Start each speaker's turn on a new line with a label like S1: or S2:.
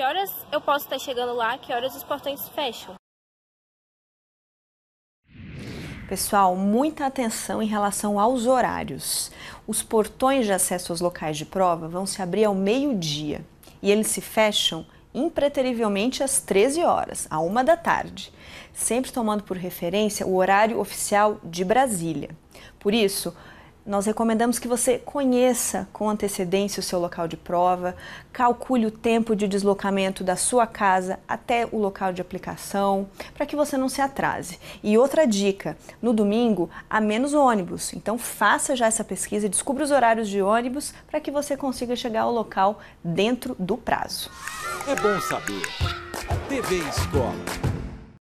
S1: Que horas eu posso estar chegando lá? Que horas os portões fecham?
S2: Pessoal, muita atenção em relação aos horários. Os portões de acesso aos locais de prova vão se abrir ao meio-dia e eles se fecham impreterivelmente às 13 horas, à 1 da tarde, sempre tomando por referência o horário oficial de Brasília. Por isso, nós recomendamos que você conheça com antecedência o seu local de prova, calcule o tempo de deslocamento da sua casa até o local de aplicação, para que você não se atrase. E outra dica: no domingo há menos ônibus, então faça já essa pesquisa e descubra os horários de ônibus para que você consiga chegar ao local dentro do prazo. É bom saber. TV
S1: Escola.